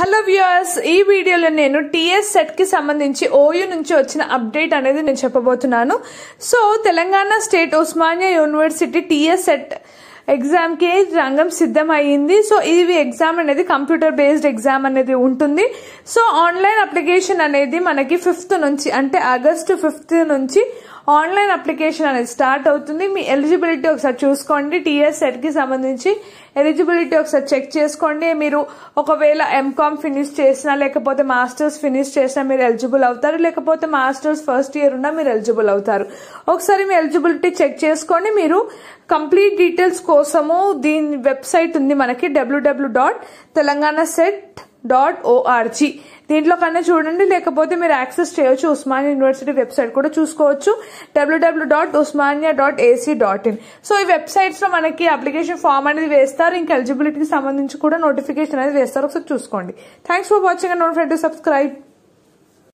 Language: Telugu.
హలో వ్యూయర్స్ ఈ వీడియోలో నేను టీఎస్ కి సంబంధించి ఓయూ నుంచి వచ్చిన అప్డేట్ అనేది నేను చెప్పబోతున్నాను so Telangana state Osmania university TS SET ఎగ్జామ్కి రంగం సిద్ధమైంది సో ఇవి ఎగ్జామ్ అనేది కంప్యూటర్ బేస్డ్ ఎగ్జామ్ అనేది ఉంటుంది సో ఆన్లైన్ అప్లికేషన్ అనేది మనకి ఫిఫ్త్ నుంచి అంటే ఆగస్టు ఫిఫ్త్ నుంచి ఆన్లైన్ అప్లికేషన్ అనేది స్టార్ట్ అవుతుంది మీ ఎలిజిబిలిటీ ఒకసారి చూసుకోండి టీఎస్ కి సంబంధించి ఎలిజిబిలిటీ ఒకసారి చెక్ చేసుకోండి మీరు ఒకవేళ ఎంకామ్ ఫినిష్ చేసినా లేకపోతే మాస్టర్స్ ఫినిష్ చేసినా మీరు ఎలిజిబుల్ అవుతారు లేకపోతే మాస్టర్స్ ఫస్ట్ ఇయర్ ఉన్నా మీరు ఎలిజిబుల్ అవుతారు ఒకసారి మీ ఎలిజిబిలిటీ చెక్ చేసుకోండి మీరు కంప్లీట్ డీటెయిల్స్ కోసము దీని వెబ్సైట్ ఉంది మనకి WWW dot Telangana SET dot ORG దీంట్లో కన్నా చూడండి లేకపోతే మీరు యాక్సెస్ చేయొచ్చు ఉస్మానియా యూనివర్సిటీ వెబ్సైట్ కూడా చూసుకోవచ్చు WWW dot Osmania dot AC dot in so ఈ వెబ్సైట్స్లో మనకి అప్లికేషన్ ఫామ్ అనేది వేస్తారు ఇంకా ఎలిజిబిలిటీకి సంబంధించి కూడా నోటిఫికేషన్ అనేది వేస్తారు ఒకసారి చూసుకోండి thanks for watching and note friend subscribe